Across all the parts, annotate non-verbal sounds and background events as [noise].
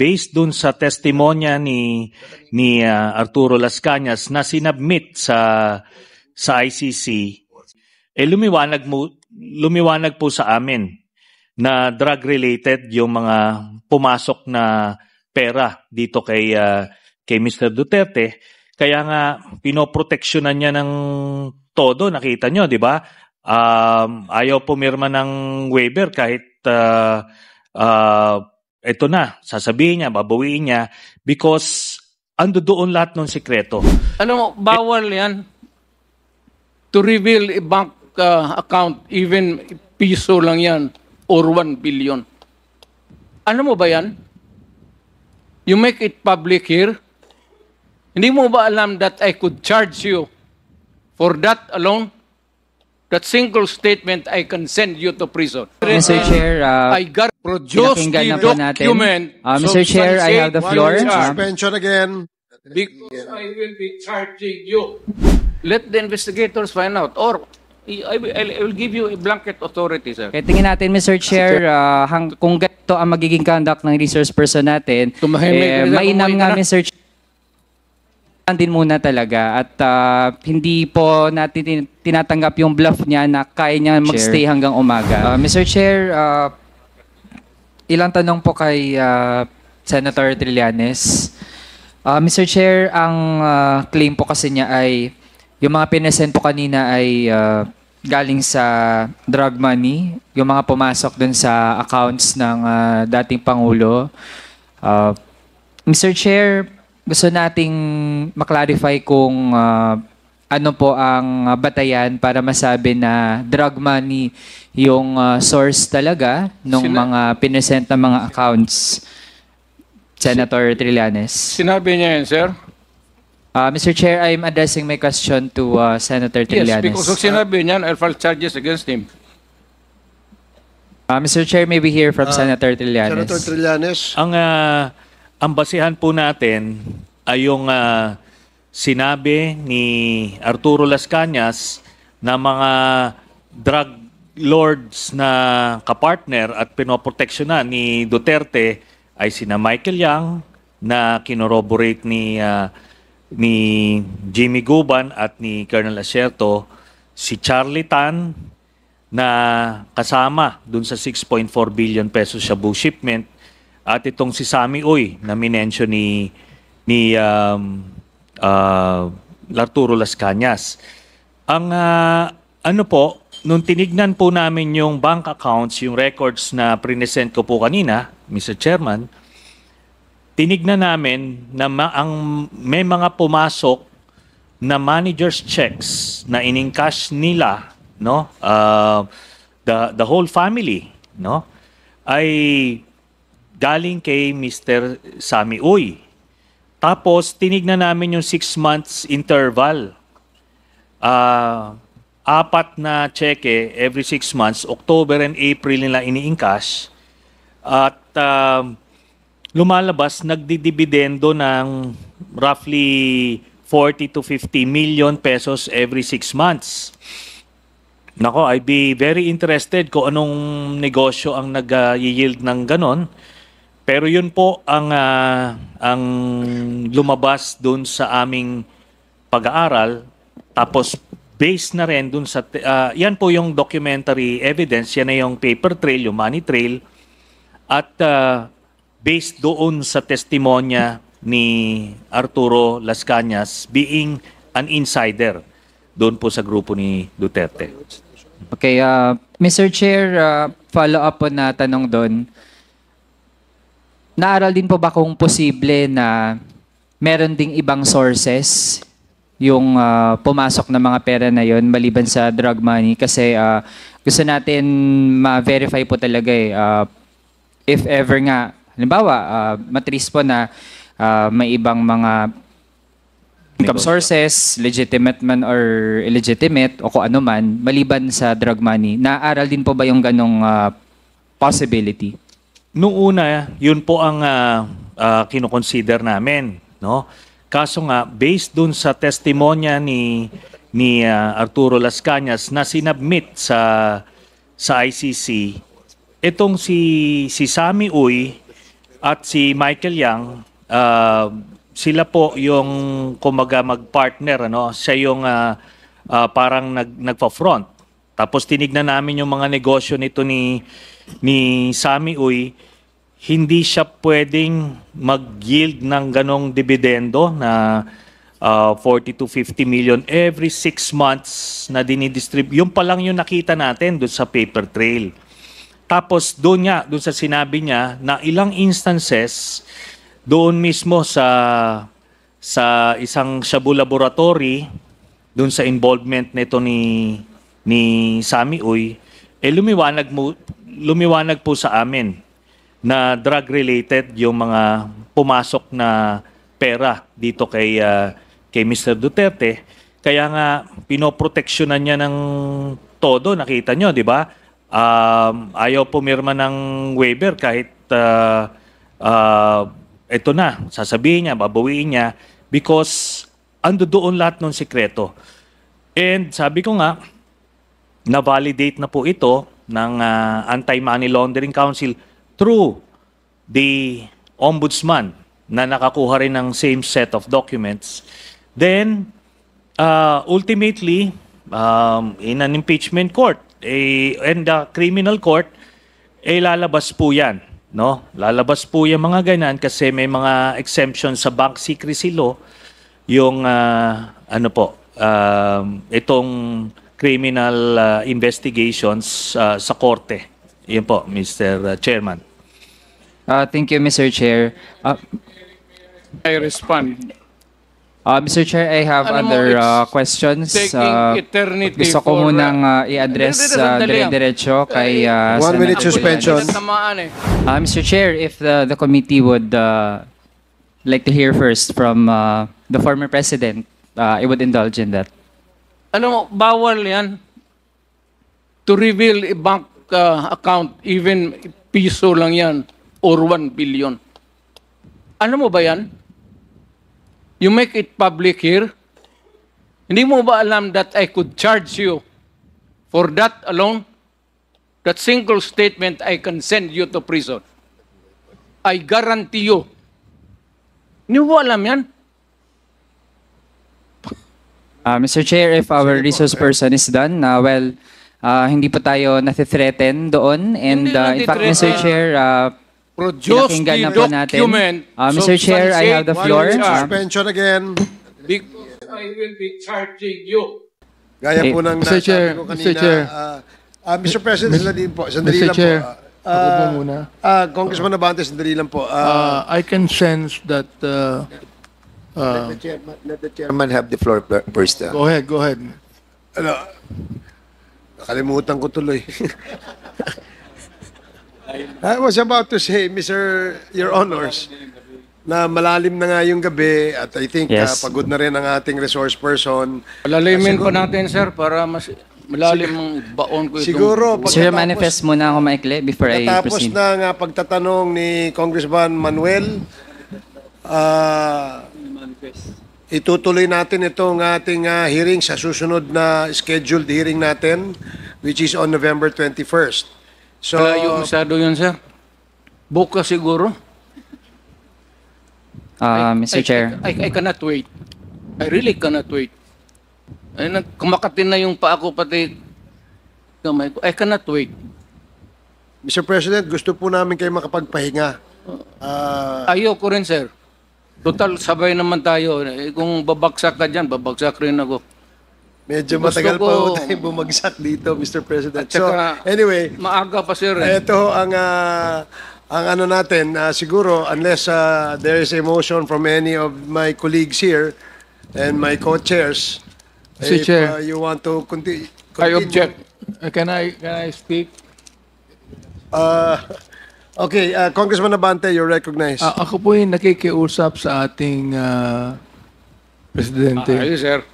based dun sa testimonya ni ni uh, Arturo Las na sinabmit sa sa ICC eh lumiwanag mo lumiwanag po sa amin na drug related yung mga pumasok na pera dito kay uh, kay Mr. Duterte kaya nga pinoproteksyonan niya ng todo nakita niyo di ba um, ayaw pumirma ng waiver kahit uh, uh, ito na, sasabihin niya, babawiin niya because ando doon lahat ng sikreto. Ano mo, bawal eh, yan to reveal a bank uh, account, even piso lang yan or 1 billion. Ano mo ba yan? You make it public here? Hindi mo ba alam that I could charge you for that alone? That single statement, I can send you to prison. Mr. Chair, uh, I guarantee Produce the na document. Natin. Uh, Mr. Chair, I have the floor. Uh, Suspension again. Because I will be charging you. Let the investigators find out. Or I will, I will give you a blanket authority, sir. Kaya tingin natin, Mr. Chair, uh, hang, kung ganito ang magiging conduct ng resource person natin, Tumahimik eh, mainam nga, Mr. Chair, din muna talaga at uh, hindi po natin tinatanggap yung bluff niya na kaya niya magstay hanggang umaga. Uh, Mr. Chair, uh, ilang tanong po kay uh, Senator Trillanes. Uh, ah, Mr. Chair, ang uh, claim po kasi niya ay yung mga pinesend po kanina ay uh, galing sa drug money, yung mga pumasok dun sa accounts ng uh, dating Pangulo. Uh, Mr. Chair, gusto nating maklarify kung uh, ano po ang ah, batayan para masabi na drug money yung uh, source talaga ng Sina- mga pinesent na mga accounts, Senator Trillanes. Sinabi niya yan, sir? Uh, ah, Mr. Chair, I'm addressing my question to uh, Senator Yes, because of sinabi niya, I'll file charges against him. Uh, Mr. Chair, may we hear from Senator Trillanes? Senator Trillanes. Ang ah, ang basihan po natin ay yung ah, sinabi ni Arturo Las Cañas na mga drug lords na kapartner at pinoproteksyonan ni Duterte ay sina Michael Yang na kinoroborate ni uh, ni Jimmy Guban at ni Colonel Acerto si Charlie Tan na kasama dun sa 6.4 billion pesos Shabu shipment at itong si Sammy Uy na minensyo ni ni um, uh, Arturo Las Cañas. Ang uh, ano po, nung tinignan po namin yung bank accounts, yung records na prinesent ko po kanina, Mr. Chairman, tinignan namin na ma- ang may mga pumasok na managers checks na iningkash nila, no? Uh, the the whole family, no? Ay galing kay Mr. Sami Uy, tapos, tinignan namin yung 6 months interval. Uh, apat na cheque every 6 months, October and April nila ini At uh, lumalabas, nagdidividendo ng roughly 40 to 50 million pesos every 6 months. Nako, I'd be very interested kung anong negosyo ang nag-yield ah, ng ganon. Pero yun po ang uh, ang lumabas doon sa aming pag-aaral tapos based na rin doon sa uh, yan po yung documentary evidence yan na yung paper trail yung money trail at uh, based doon sa testimonya ni Arturo Las Cañas being an insider doon po sa grupo ni Duterte. Okay, uh, Mr. Chair, uh, follow up po na tanong doon. Naaral din po ba kung posible na meron ding ibang sources yung uh, pumasok ng mga pera na yon maliban sa drug money kasi uh, gusto natin ma-verify po talaga eh uh, if ever nga halimbawa uh, matris po na uh, may ibang mga income sources legitimate man or illegitimate o kung ano man maliban sa drug money naaral din po ba yung ganong uh, possibility Noong una, yun po ang uh, uh, kinoconsider namin, no? Kaso nga, based dun sa testimonya ni ni uh, Arturo Las Cañas na sinabmit sa sa ICC, itong si si Sami Uy at si Michael Yang, uh, sila po yung kumaga mag-partner, ano? Siya yung uh, uh, parang nag nagpa-front. Tapos tinignan namin yung mga negosyo nito ni ni Sami Uy, hindi siya pwedeng mag-yield ng ganong dividendo na uh, ah, 40 to 50 million every 6 months na dinidistribute. Yung pa lang yung nakita natin doon sa paper trail. Tapos doon nga, doon sa sinabi niya na ilang instances doon mismo sa sa isang Shabu Laboratory doon sa involvement nito ni ni Sami Uy, eh lumiwanag mo, lumiwanag po sa amin na drug-related yung mga pumasok na pera dito kay, uh, kay Mr. Duterte. Kaya nga, pinoproteksyonan niya ng todo, nakita nyo, di ba? Um, ayaw pumirma ng waiver kahit uh, ah, uh, ah, ito na, sasabihin niya, babawiin niya because ando doon lahat ng sikreto. And sabi ko nga, na-validate na po ito ng uh, Anti-Money Laundering Council through the ombudsman na nakakuha rin ng same set of documents. Then, uh, ultimately, um, in an impeachment court eh, and the criminal court, eh lalabas po yan. No? Lalabas po yung mga ganyan kasi may mga exemption sa bank secrecy law yung uh, ano po, uh, itong criminal uh, investigations uh, sa korte. Iyon po, Mr. Uh, Chairman. Uh, thank you, Mr. Chair. Uh, I respond. Uh, Mr. Chair, I have ano other mo, uh, questions. Uh, gusto ko uh, munang uh, i-address uh, dire-diretso kay uh, One Senate minute suspension. Uh, Mr. Chair, if the, the committee would uh, like to hear first from uh, the former president, uh, I would indulge in that. Alam mo, bawal yan to reveal a bank uh, account, even piso lang yan, or 1 billion. Alam ano mo ba yan? You make it public here. Hindi mo ba alam that I could charge you for that alone? That single statement, I can send you to prison. I guarantee you. Hindi mo ba alam yan? Uh, ah, Mr. Chair, if our resource person is done, uh, well, uh, hindi pa tayo nati-threaten doon. And uh, in fact, Mr. Chair, uh, produce na po natin. Uh, Mr. Chair, I have the floor. Suspension again. Because I will be charging you. Gaya po ng Mr. Chair, ko kanina. Mr. Chair. Uh, Mr. President, sandali po. Sandali lang po. Uh, ako muna. Uh, Congressman Navantes, sandali lang po. Uh, uh, I can sense that uh, Let the chairman, have the floor first. ah. Go ahead, go ahead. Ano? Nakalimutan ko tuloy. [laughs] I was about to say, Mr. Your Honors, na malalim na nga yung gabi at I think ah, Yes. pagod na rin ang ating resource person. Lalimin pa natin, sir, para mas malalim ang baon ko itong... Siguro Sir, manifest muna ako maikli before I Natapos proceed. na nga pagtatanong ni Congressman Manuel, ah, request. Itutuloy natin itong ating uh, hearing sa susunod na scheduled hearing natin, which is on November 21st. So, Malayo masyado yun, sir. Bukas siguro. Uh, I, Mr. I, Chair. I, I, I cannot wait. I really cannot wait. Ay, kumakatin na yung paa ko pati kamay ko. I cannot wait. Mr. President, gusto po namin kayo makapagpahinga. Uh, Ayoko rin, sir. Total, sabay naman tayo. Eh, kung babagsak ka dyan, babagsak rin ako. Medyo Gusto matagal ko, pa ho tayo bumagsak dito, Mr. President. At saka, so, anyway. Maaga pa, sir. Eh. Ito ang, uh, ang ano natin, uh, siguro, unless uh, there is a motion from any of my colleagues here and my co-chairs, si if Chair, uh, you want to conti continue. I object. Uh, can, I, can I speak? Uh, Okay, uh, Congressman Abante, you're recognized. Ah, ako po yung nakikiusap sa ating ah, presidente. Ay, sir.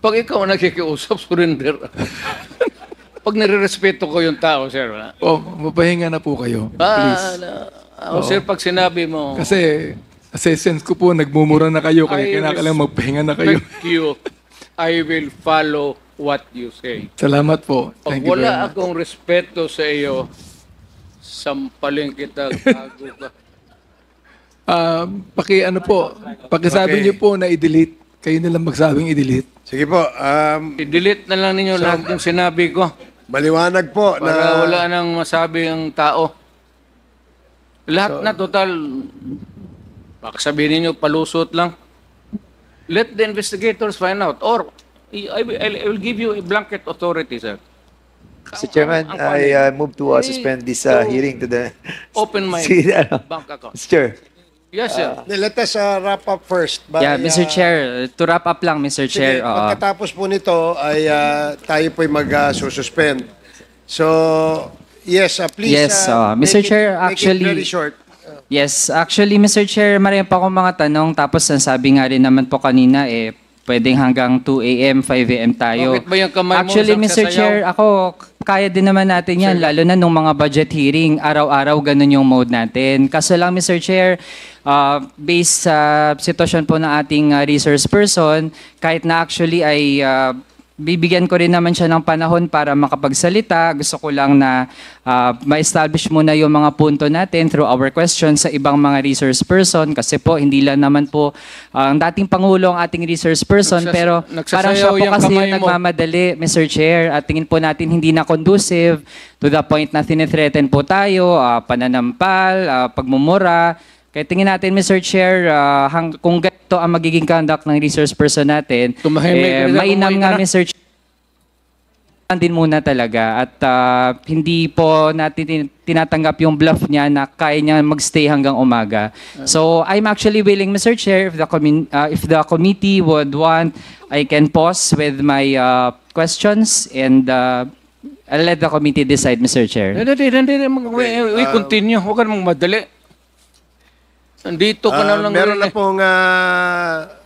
Pag ikaw ang nakikiusap, surrender. [laughs] Pag nire-respeto ko yung tao, sir. wala. oh, mapahinga na po kayo. Please. na- ako, oh, sir, pag sinabi mo, Kasi kasi sense ko po nagmumura na kayo kaya Ay, kinakailangan magpahinga na kayo. thank you, I will follow what you say. Salamat po. Pag Thank you very wala much. akong respeto sa iyo, Sampaling kita, gago [laughs] ka. Ah, paki ano po, pakisabi Okay. niyo po na i-delete. Kayo na lang magsabing i-delete. Sige po, um, I-delete na lang ninyo lahat yung sinabi ko maliwanag po para na wala nang masabi ang tao. Lahat na total, baka sabihin niyo palusot lang. Let the investigators find out or I will give you a blanket authority, sir. Mr. Chairman, I uh, move to uh, suspend this uh, oh. hearing to the... Open [laughs] my see, ano, bank account. Mr. Yes, sir. Uh, Let us uh, wrap up first. By, yeah, Mr. Uh, Chair, to wrap up lang, Mr. Sige, Chair. Uh, pagkatapos po nito, ay uh, tayo po'y mag-sususpend. Uh, so, yes, uh, please. Yes, uh, uh, Mr. It, Chair, actually... very short. yes, actually, Mr. Chair, marami pa akong mga tanong. Tapos, ang sabi nga rin naman po kanina, eh, pwedeng hanggang 2 a.m., 5 a.m. tayo. Bakit ba yung kamay Actually, mo Mr. Sasayaw? Chair, ako, kaya din naman natin yan, sure. lalo na nung mga budget hearing, araw-araw ganun yung mode natin. Kaso lang, Mr. Chair, uh, based sa sitwasyon po ng ating uh, resource person, kahit na actually ay uh, bibigyan ko rin naman siya ng panahon para makapagsalita. Gusto ko lang na uh, ma-establish muna yung mga punto natin through our questions sa ibang mga resource person kasi po hindi lang naman po uh, ang dating pangulo ang ating resource person Nagsas pero parang siya po kasi nagmamadali, Mr. Chair. At tingin po natin hindi na conducive to the point na threaten po tayo, uh, pananampal, uh, pagmumura. Kaya tingin natin, Mr. Chair, uh, hang, kung to ang magiging conduct ng resource person natin. Tumahimik. Eh, mainam nga, Mr. Ch- din muna talaga at uh, hindi po natin tinatanggap yung bluff niya na kaya niya magstay hanggang umaga. So I'm actually willing Mr. Chair if the uh, if the committee would want I can pause with my uh, questions and uh, I'll let the committee decide Mr. Chair. Hindi, hindi, hindi. We continue. Huwag ka namang madali. Nandito ka ah, na lang. Meron na eh. pong ah,